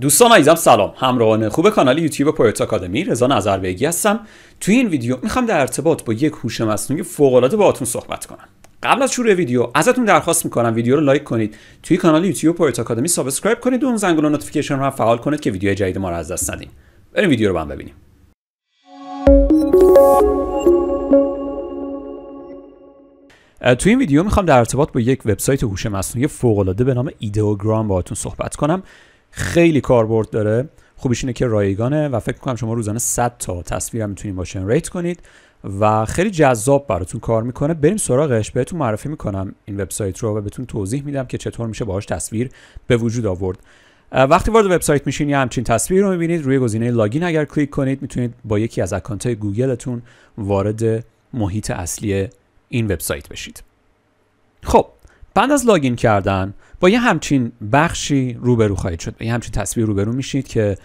دوستان عزیزم سلام همراهان خوب کانال یوتیوب پویت آکادمی رضا بیگی هستم توی این ویدیو میخوام در ارتباط با یک هوش مصنوعی فوق العاده باهاتون صحبت کنم قبل از شروع ویدیو ازتون درخواست میکنم ویدیو رو لایک کنید توی کانال یوتیوب پویت آکادمی سابسکرایب کنید و اون زنگوله نوتیفیکیشن رو هم فعال کنید که ویدیو جدید ما رو از دست ندیم بریم ویدیو رو با هم ببینیم تو این ویدیو میخوام در ارتباط با یک وبسایت هوش مصنوعی فوق العاده به نام ایدئوگرام باهاتون صحبت کنم خیلی کاربرد داره خوبیش اینه که رایگانه و فکر کنم شما روزانه 100 تا تصویر هم میتونید باشین ریت کنید و خیلی جذاب براتون کار میکنه بریم سراغش بهتون معرفی میکنم این وبسایت رو و بهتون توضیح میدم که چطور میشه باهاش تصویر به وجود آورد وقتی وارد وبسایت میشین یه همچین تصویر رو میبینید روی گزینه لاگین اگر کلیک کنید میتونید با یکی از اکانت های گوگلتون وارد محیط اصلی این وبسایت بشید بعد از لاگین کردن با یه همچین بخشی روبرو خواهید شد یه همچین تصویر روبرو میشید که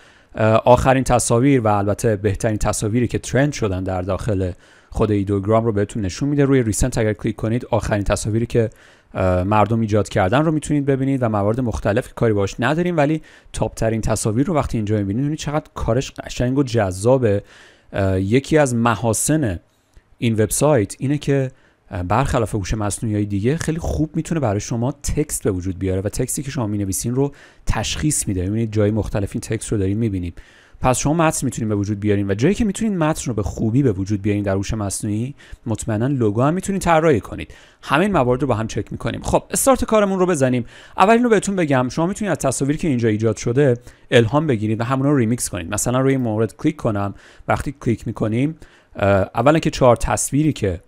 آخرین تصاویر و البته بهترین تصاویری که ترند شدن در داخل خود ایدوگرام رو بهتون نشون میده روی ریسنت اگر کلیک کنید آخرین تصاویری که مردم ایجاد کردن رو میتونید ببینید و موارد مختلف که کاری باش نداریم ولی تاپ ترین تصاویر رو وقتی اینجا میبینید میبینید چقدر کارش قشنگ و جذابه یکی از محاسن این وبسایت اینه که برخلاف هوش مصنوعی های دیگه خیلی خوب میتونه برای شما تکست به وجود بیاره و تکستی که شما مینویسین رو تشخیص میده میبینید جای مختلف این تکست رو داریم میبینیم پس شما متن میتونید به وجود بیارین و جایی که میتونید متن رو به خوبی به وجود بیارین در هوش مصنوعی مطمئنا لوگو هم میتونید طراحی کنید همین موارد رو با هم چک میکنیم خب استارت کارمون رو بزنیم اولین رو بهتون بگم شما میتونید از تصاویری که اینجا ایجاد شده الهام بگیرید و همون رو ریمیکس کنید مثلا روی مورد کلیک کنم وقتی کلیک میکنیم اولا که چهار تصویری که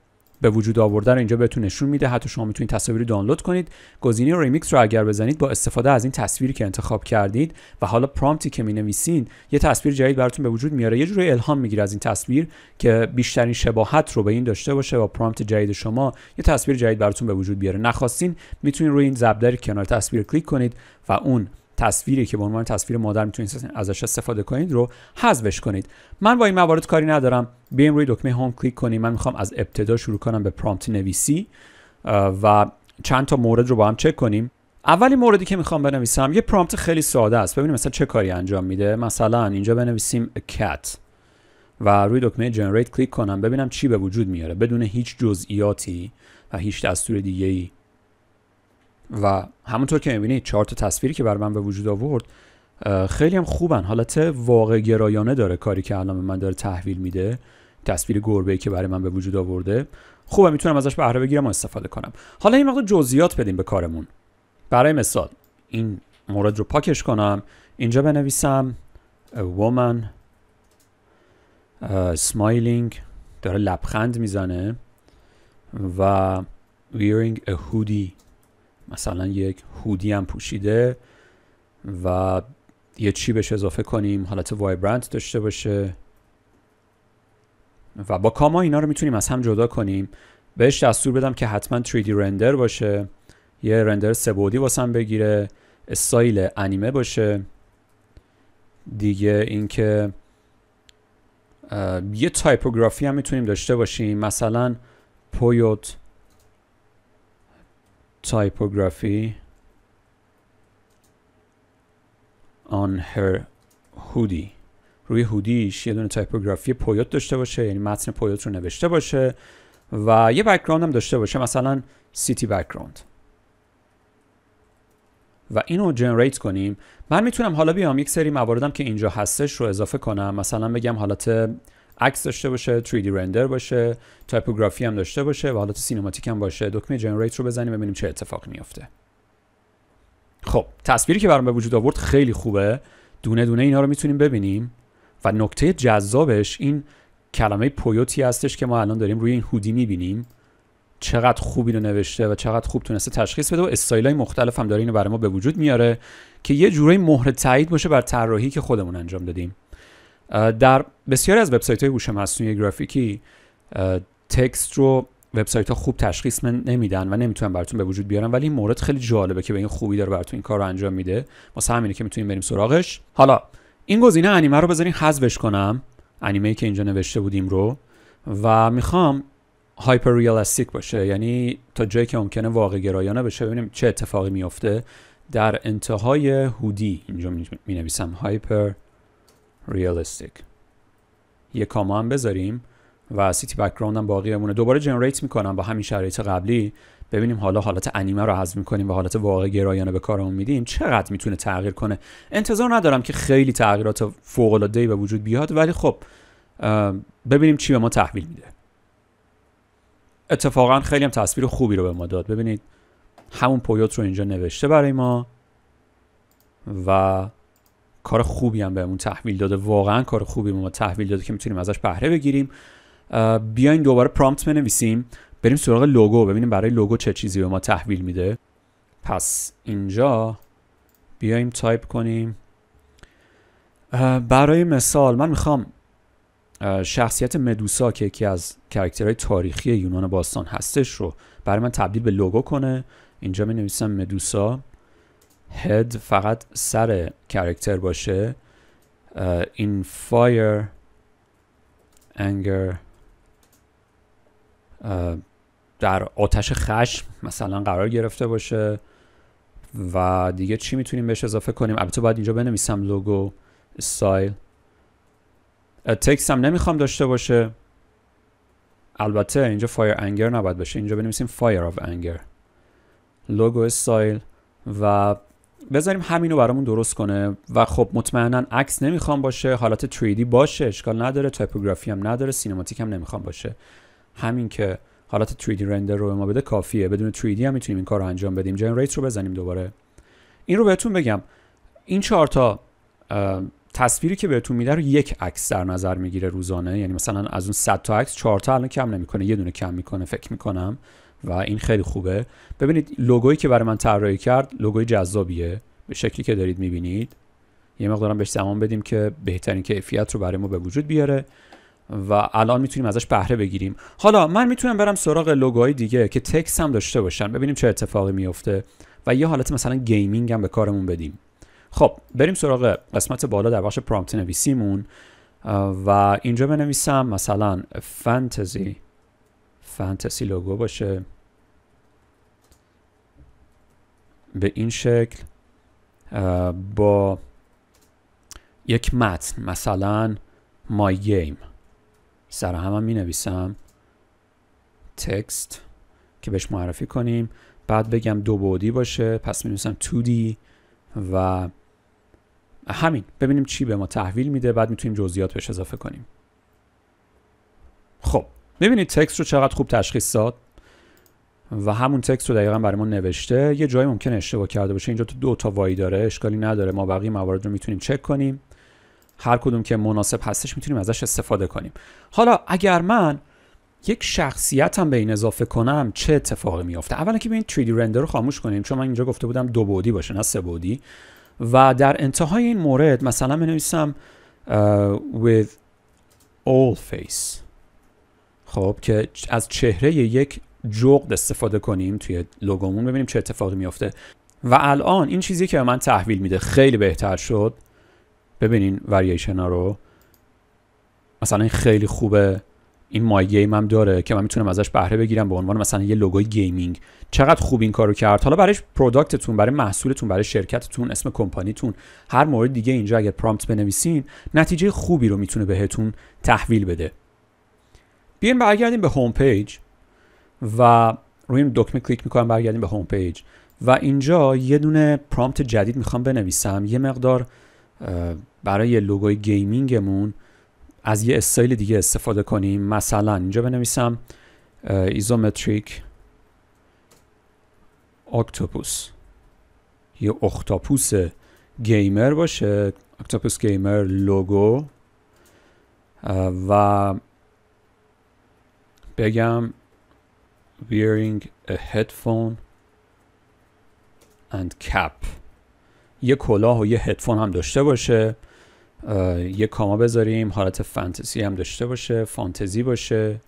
به وجود آوردن اینجا بهتون نشون میده حتی شما میتونید تصاویر دانلود کنید گزینه ریمیکس رو اگر بزنید با استفاده از این تصویری که انتخاب کردید و حالا پرامپتی که نویسین یه تصویر جدید براتون به وجود میاره یه جوری الهام میگیره از این تصویر که بیشترین شباهت رو به این داشته باشه و پرامپت جدید شما یه تصویر جدید براتون به وجود بیاره نخواستین میتونید روی این زبدر کنار تصویر کلیک کنید و اون تصویری که به عنوان تصویر مادر میتونید ازش استفاده کنید رو حذفش کنید من با این موارد کاری ندارم بیایم روی دکمه هوم کلیک کنیم من میخوام از ابتدا شروع کنم به پرامپت نویسی و چند تا مورد رو با هم چک کنیم اولین موردی که میخوام بنویسم یه پرامپت خیلی ساده است ببینیم مثلا چه کاری انجام میده مثلا اینجا بنویسیم cat و روی دکمه جنریت کلیک کنم ببینم چی به وجود میاره بدون هیچ جزئیاتی و هیچ دستور دیگه و همونطور که میبینید چهار تا تصویری که بر من به وجود آورد خیلی هم خوبن حالت واقع گرایانه داره کاری که الان من داره تحویل میده تصویر گربه که برای من به وجود آورده خوبه میتونم ازش بهره بگیرم و استفاده کنم حالا این مقدار جزئیات بدیم به کارمون برای مثال این مورد رو پاکش کنم اینجا بنویسم a woman smiling داره لبخند میزنه و wearing a hoodie مثلا یک هودی هم پوشیده و یه چی بهش اضافه کنیم حالت وایبرنت داشته باشه و با کاما اینا رو میتونیم از هم جدا کنیم بهش دستور بدم که حتما 3D رندر باشه یه رندر سبودی واسم بگیره استایل انیمه باشه دیگه اینکه یه تایپوگرافی هم میتونیم داشته باشیم مثلا پویوت typography on her hoodie روی هودیش یه دونه تایپوگرافی پویوت داشته باشه یعنی متن پویوت رو نوشته باشه و یه بکراند هم داشته باشه مثلا سیتی بکراند و اینو جنریت کنیم من میتونم حالا بیام یک سری مواردم که اینجا هستش رو اضافه کنم مثلا بگم حالات عکس داشته باشه 3D رندر باشه تایپوگرافی هم داشته باشه و حالات سینماتیک هم باشه دکمه جنریت رو بزنیم ببینیم چه اتفاق میافته خب تصویری که برام به وجود آورد خیلی خوبه دونه دونه اینا رو میتونیم ببینیم و نکته جذابش این کلمه پویوتی هستش که ما الان داریم روی این هودی میبینیم چقدر خوبی رو نوشته و چقدر خوب تونسته تشخیص بده و های مختلف هم داره اینو برای ما به وجود میاره که یه جورایی مهر تایید باشه بر طراحی که خودمون انجام دادیم در بسیاری از وبسایت های هوش مصنوعی گرافیکی تکست رو وبسایت ها خوب تشخیص نمیدن و نمیتونن براتون به وجود بیارن ولی این مورد خیلی جالبه که به این خوبی داره براتون این کار رو انجام میده واسه همینه که میتونیم بریم سراغش حالا این گزینه انیمه رو بذارین حذفش کنم انیمه که اینجا نوشته بودیم رو و میخوام هایپر ریالستیک باشه یعنی تا جایی که ممکنه واقع گرایانه بشه ببینیم چه اتفاقی میفته در انتهای هودی اینجا می نویسم هایپر realistic یه کاما هم بذاریم و سیتی بک‌گراند هم باقی بمونه دوباره جنریت میکنم با همین شرایط قبلی ببینیم حالا حالت انیمه رو حذف میکنیم و حالت واقع گرایانه به کارمون میدیم چقدر میتونه تغییر کنه انتظار ندارم که خیلی تغییرات فوق العاده به وجود بیاد ولی خب ببینیم چی به ما تحویل میده اتفاقا خیلی هم تصویر خوبی رو به ما داد ببینید همون پویوت رو اینجا نوشته برای ما و کار خوبی هم بهمون تحویل داده واقعا کار خوبی به ما تحویل داده که میتونیم ازش بهره بگیریم بیاین دوباره پرامپت بنویسیم بریم سراغ لوگو ببینیم برای لوگو چه چیزی به ما تحویل میده پس اینجا بیایم تایپ کنیم برای مثال من میخوام شخصیت مدوسا که یکی از کرکترهای تاریخی یونان باستان هستش رو برای من تبدیل به لوگو کنه اینجا می نویسم مدوسا هد فقط سر کرکتر باشه این فایر انگر در آتش خشم مثلا قرار گرفته باشه و دیگه چی میتونیم بهش اضافه کنیم البته باید اینجا بنویسم لوگو استایل تکست هم نمیخوام داشته باشه البته اینجا فایر انگر نباید باشه اینجا بنویسیم فایر آف انگر لوگو استایل و بذاریم همین رو برامون درست کنه و خب مطمئنا عکس نمیخوام باشه حالات 3D باشه اشکال نداره تایپوگرافی هم نداره سینماتیک هم نمیخوام باشه همین که حالت 3D رندر رو به ما بده کافیه بدون 3D هم میتونیم این کار رو انجام بدیم جنریت رو بزنیم دوباره این رو بهتون بگم این چهار تا تصویری که بهتون میده رو یک عکس در نظر میگیره روزانه یعنی مثلا از اون 100 تا عکس 4 تا الان کم نمیکنه یه دونه کم میکنه فکر میکنم و این خیلی خوبه ببینید لوگویی که برای من طراحی کرد لوگوی جذابیه به شکلی که دارید میبینید یه مقدارم بهش زمان بدیم که بهترین کیفیت رو برای ما به وجود بیاره و الان میتونیم ازش بهره بگیریم حالا من میتونم برم سراغ لوگوهای دیگه که تکس هم داشته باشن ببینیم چه اتفاقی میفته و یه حالت مثلا گیمینگ هم به کارمون بدیم خب بریم سراغ قسمت بالا در بخش پرامپت نویسیمون و اینجا بنویسم مثلا فانتزی فانتزی لوگو باشه به این شکل با یک متن مثلا my game سر هم, می نویسم تکست که بهش معرفی کنیم بعد بگم دو بعدی باشه پس می نویسم 2D و همین ببینیم چی به ما تحویل میده بعد میتونیم جزئیات بهش اضافه کنیم خب ببینید تکست رو چقدر خوب تشخیص داد و همون تکست رو دقیقا برای ما نوشته یه جایی ممکن اشتباه کرده باشه اینجا تو دو تا وای داره اشکالی نداره ما بقیه موارد رو میتونیم چک کنیم هر کدوم که مناسب هستش میتونیم ازش استفاده کنیم حالا اگر من یک شخصیتم به این اضافه کنم چه اتفاقی میافته اولا که ببینید 3D رندر رو خاموش کنیم چون من اینجا گفته بودم دو بودی باشه نه سه بعدی و در انتهای این مورد مثلا بنویسم with all face خب که از چهره یک جغد استفاده کنیم توی لوگومون ببینیم چه اتفاقی میافته و الان این چیزی که به من تحویل میده خیلی بهتر شد ببینین وریشن ها رو مثلا این خیلی خوبه این مای گیم هم داره که من میتونم ازش بهره بگیرم به عنوان مثلا یه لوگوی گیمینگ چقدر خوب این کارو کرد حالا برای پروداکتتون برای محصولتون برای شرکتتون اسم کمپانیتون هر مورد دیگه اینجا اگر پرامپت بنویسین نتیجه خوبی رو میتونه بهتون تحویل بده بیاین برگردیم به هوم پیج و روی این دکمه کلیک میکنم برگردیم به هوم پیج و اینجا یه دونه پرامپت جدید میخوام بنویسم یه مقدار برای لوگوی گیمینگمون از یه استایل دیگه استفاده کنیم مثلا اینجا بنویسم ایزومتریک اکتوپوس یه اختاپوس گیمر باشه اکتاپوس گیمر لوگو و بگم wearing a headphone and cap یه کلاه و یه هدفون هم داشته باشه یه کاما بذاریم حالت فانتزی هم داشته باشه فانتزی باشه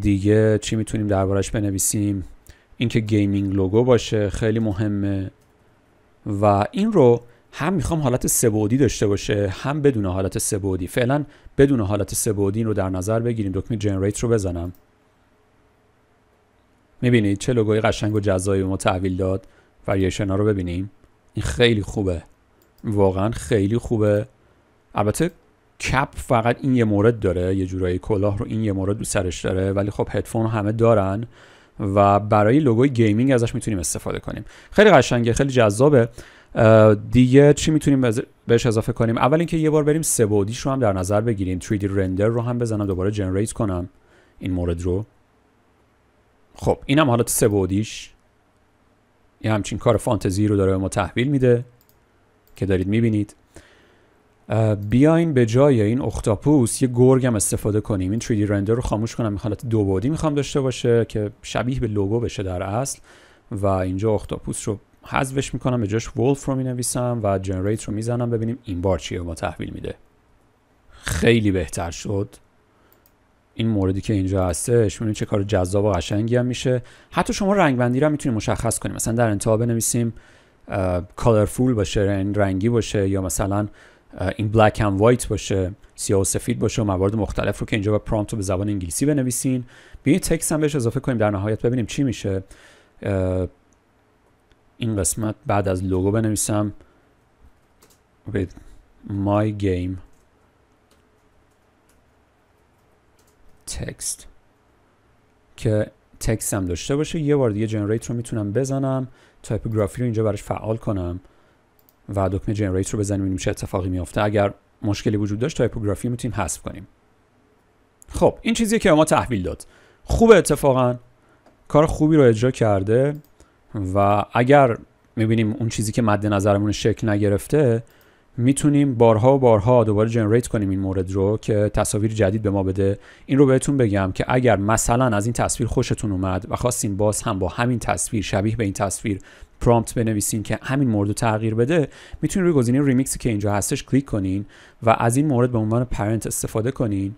دیگه چی میتونیم دربارش بنویسیم اینکه گیمینگ لوگو باشه خیلی مهمه و این رو هم میخوام حالت سبودی داشته باشه هم بدون حالت سبودی فعلا بدون حالت سبودی رو در نظر بگیریم دکمه جنریت رو بزنم میبینید چه لوگوی قشنگ و جذابی ما تحویل داد وریشن ها رو ببینیم این خیلی خوبه واقعا خیلی خوبه البته کپ فقط این یه مورد داره یه جورایی کلاه رو این یه مورد رو سرش داره ولی خب هدفون همه دارن و برای لوگوی گیمینگ ازش میتونیم استفاده کنیم خیلی قشنگه خیلی جذابه دیگه چی میتونیم بهش اضافه کنیم اول اینکه یه بار بریم سه رو هم در نظر بگیریم 3D رندر رو هم بزنم دوباره جنریت کنم این مورد رو خب اینم حالت سه بودیش یه همچین کار فانتزی رو داره به ما تحویل میده که دارید میبینید بیاین به جای این اختاپوس یه گرگ هم استفاده کنیم این 3D رندر رو خاموش کنم حالت دو بودی میخوام داشته باشه که شبیه به لوگو بشه در اصل و اینجا اختاپوس رو حذفش میکنم به جاش ولف رو مینویسم و جنریت رو میزنم ببینیم این بار چیه ما تحویل میده خیلی بهتر شد این موردی که اینجا هستش ببینید چه کار جذاب و قشنگی هم میشه حتی شما رنگ بندی رو میتونید مشخص کنید مثلا در انتها بنویسیم کالرفول باشه یعنی رنگی باشه یا مثلا این بلک اند وایت باشه سیاه و سفید باشه و موارد مختلف رو که اینجا با پرامپت به زبان انگلیسی بنویسین بیاین تکس هم بهش اضافه کنیم در نهایت ببینیم چی میشه این قسمت بعد از لوگو بنویسم with my game تکست که تکست هم داشته باشه یه بار دیگه جنریت رو میتونم بزنم تایپوگرافی رو اینجا براش فعال کنم و دکمه جنریت رو بزنیم ببینیم چه اتفاقی میافته اگر مشکلی وجود داشت تایپوگرافی میتونیم حذف کنیم خب این چیزی که ما تحویل داد خوب اتفاقا کار خوبی رو اجرا کرده و اگر میبینیم اون چیزی که مد نظرمون شکل نگرفته میتونیم بارها و بارها دوباره جنریت کنیم این مورد رو که تصاویر جدید به ما بده این رو بهتون بگم که اگر مثلا از این تصویر خوشتون اومد و خواستین باز هم با همین تصویر شبیه به این تصویر پرامپت بنویسین که همین مورد رو تغییر بده میتونین روی گزینه ریمیکسی که اینجا هستش کلیک کنین و از این مورد به عنوان پرنت استفاده کنین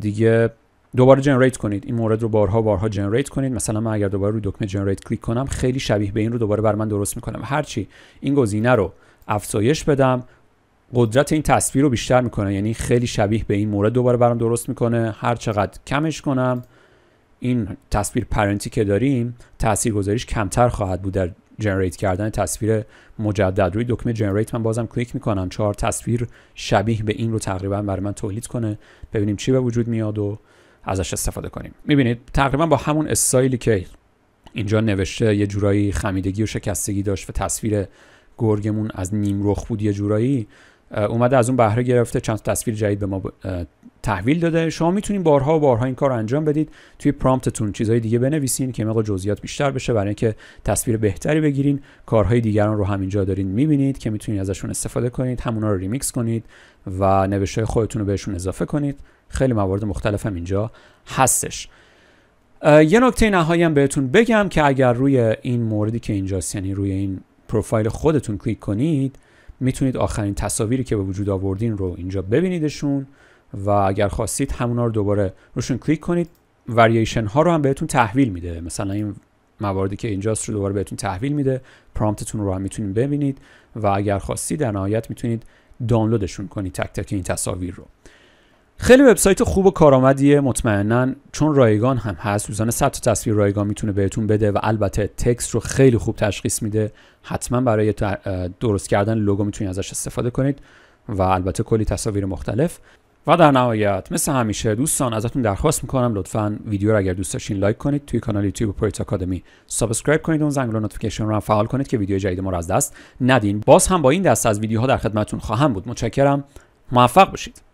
دیگه دوباره جنریت کنید این مورد رو بارها بارها جنریت کنید مثلا من اگر دوباره روی دکمه جنریت کلیک کنم خیلی شبیه به این رو دوباره بر من درست میکنم هرچی این گزینه رو افزایش بدم قدرت این تصویر رو بیشتر میکنه یعنی خیلی شبیه به این مورد دوباره برام درست میکنه هر چقدر کمش کنم این تصویر پرنتی که داریم تاثیرگذاریش کمتر خواهد بود در جنریت کردن تصویر مجدد روی دکمه جنریت من بازم کلیک میکنم چهار تصویر شبیه به این رو تقریبا برای من تولید کنه ببینیم چی به وجود میاد و ازش استفاده کنیم میبینید تقریبا با همون استایلی که اینجا نوشته یه جورایی خمیدگی و شکستگی داشت و تصویر گرگمون از نیمرخ بود یه جورایی اومده از اون بهره گرفته چند تصویر جدید به ما تحویل داده شما میتونید بارها و بارها این کار انجام بدید توی پرامپتتون چیزهای دیگه بنویسین که مقدار جزئیات بیشتر بشه برای اینکه تصویر بهتری بگیرین کارهای دیگران رو همینجا دارین میبینید که میتونید ازشون استفاده کنید همونا رو ریمیکس کنید و نوشته خودتون رو بهشون اضافه کنید خیلی موارد مختلف هم اینجا هستش یه نکته نهایی بهتون بگم که اگر روی این موردی که اینجاست یعنی روی این پروفایل خودتون کلیک کنید میتونید آخرین تصاویری که به وجود آوردین رو اینجا ببینیدشون و اگر خواستید همونا رو دوباره روشون کلیک کنید وریشن ها رو هم بهتون تحویل میده مثلا این مواردی که اینجاست رو دوباره بهتون تحویل میده پرامپتتون رو هم میتونید ببینید و اگر خواستید در نهایت میتونید دانلودشون کنید تک تک این تصاویر رو خیلی وبسایت خوب و کارآمدیه مطمئنا چون رایگان هم هست 100 تا تصویر رایگان میتونه بهتون بده و البته تکست رو خیلی خوب تشخیص میده حتما برای درست کردن لوگو میتونید ازش استفاده کنید و البته کلی تصاویر مختلف و در نهایت مثل همیشه دوستان ازتون درخواست میکنم لطفا ویدیو رو اگر دوست داشتین لایک کنید توی کانال یوتیوب پرویت آکادمی سابسکرایب کنید اون زنگوله نوتیفیکیشن رو هم فعال کنید که ویدیو جدید ما از دست ندین باز هم با این دست از ویدیوها در خدمتتون خواهم بود متشکرم موفق باشید